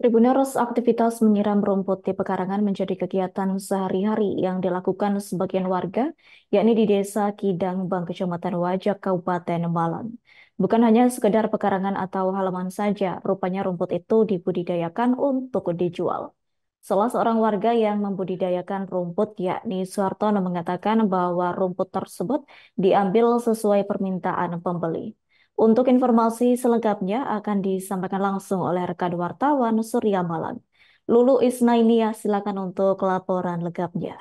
Tribuners, aktivitas menyiram rumput di pekarangan menjadi kegiatan sehari-hari yang dilakukan sebagian warga, yakni di Desa Kidang Bang Kecamatan Wajak, Kabupaten Malang. Bukan hanya sekedar pekarangan atau halaman saja, rupanya rumput itu dibudidayakan untuk dijual. Salah seorang warga yang membudidayakan rumput, yakni Suartono, mengatakan bahwa rumput tersebut diambil sesuai permintaan pembeli. Untuk informasi selengkapnya akan disampaikan langsung oleh rekan wartawan Surya Malang. Lulu Isnainia, silakan untuk laporan lengkapnya.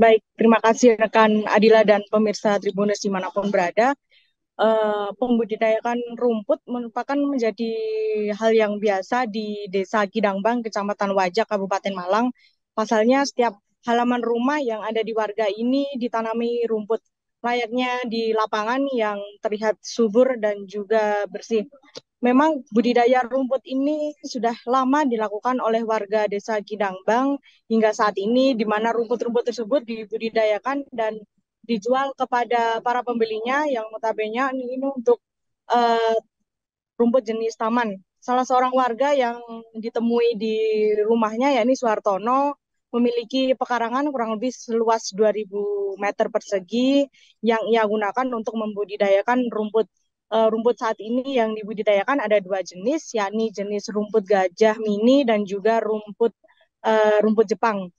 Baik, terima kasih rekan Adila dan pemirsa Tribunus dimanapun berada. Uh, pembudidayakan rumput merupakan menjadi hal yang biasa di Desa Kidangbang, Kecamatan Wajak, Kabupaten Malang. Pasalnya setiap halaman rumah yang ada di warga ini ditanami rumput layaknya di lapangan yang terlihat subur dan juga bersih. Memang budidaya rumput ini sudah lama dilakukan oleh warga desa Kidangbang hingga saat ini di mana rumput-rumput tersebut dibudidayakan dan dijual kepada para pembelinya yang notabene ini untuk uh, rumput jenis taman. Salah seorang warga yang ditemui di rumahnya yakni Suhartono memiliki pekarangan kurang lebih seluas 2000 meter persegi yang ia gunakan untuk membudidayakan rumput uh, rumput saat ini yang dibudidayakan ada dua jenis yakni jenis rumput gajah mini dan juga rumput uh, rumput Jepang.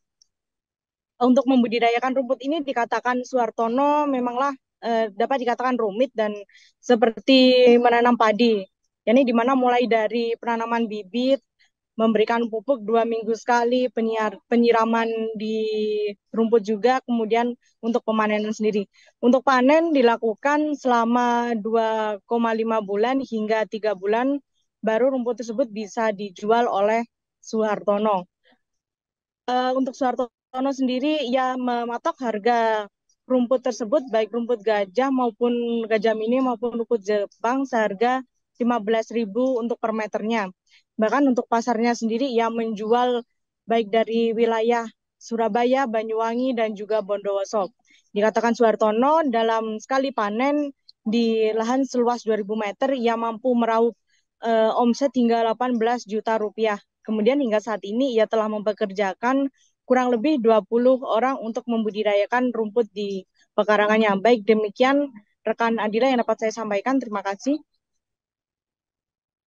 Untuk membudidayakan rumput ini dikatakan Suartono memanglah uh, dapat dikatakan rumit dan seperti menanam padi. Yani di mana mulai dari penanaman bibit memberikan pupuk dua minggu sekali, penyiar, penyiraman di rumput juga, kemudian untuk pemanenan sendiri. Untuk panen dilakukan selama 2,5 bulan hingga 3 bulan, baru rumput tersebut bisa dijual oleh Suhartono. Uh, untuk Suhartono sendiri, ia mematok harga rumput tersebut, baik rumput gajah maupun gajah mini maupun rumput Jepang seharga 15.000 untuk per meternya bahkan untuk pasarnya sendiri yang menjual baik dari wilayah Surabaya, Banyuwangi, dan juga Bondowoso. Dikatakan Suhartono dalam sekali panen di lahan seluas 2000 meter ia mampu meraup eh, omset hingga 18 juta rupiah. Kemudian hingga saat ini ia telah mempekerjakan kurang lebih 20 orang untuk membudidayakan rumput di pekarangannya. Baik demikian rekan Adila yang dapat saya sampaikan. Terima kasih.